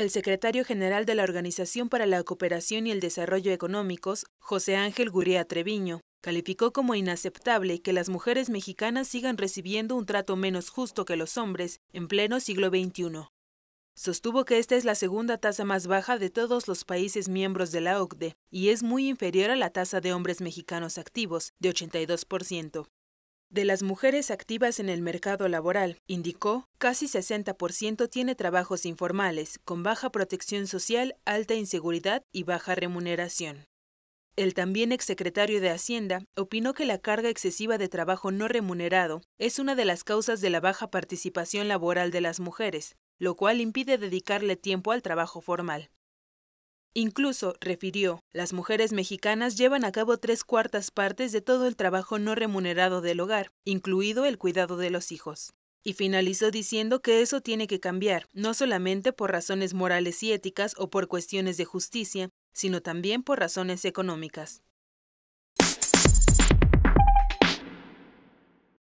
El secretario general de la Organización para la Cooperación y el Desarrollo Económicos, José Ángel Guría Treviño, calificó como inaceptable que las mujeres mexicanas sigan recibiendo un trato menos justo que los hombres en pleno siglo XXI. Sostuvo que esta es la segunda tasa más baja de todos los países miembros de la OCDE y es muy inferior a la tasa de hombres mexicanos activos, de 82%. De las mujeres activas en el mercado laboral, indicó, casi 60% tiene trabajos informales, con baja protección social, alta inseguridad y baja remuneración. El también exsecretario de Hacienda opinó que la carga excesiva de trabajo no remunerado es una de las causas de la baja participación laboral de las mujeres, lo cual impide dedicarle tiempo al trabajo formal. Incluso, refirió, las mujeres mexicanas llevan a cabo tres cuartas partes de todo el trabajo no remunerado del hogar, incluido el cuidado de los hijos. Y finalizó diciendo que eso tiene que cambiar, no solamente por razones morales y éticas o por cuestiones de justicia, sino también por razones económicas.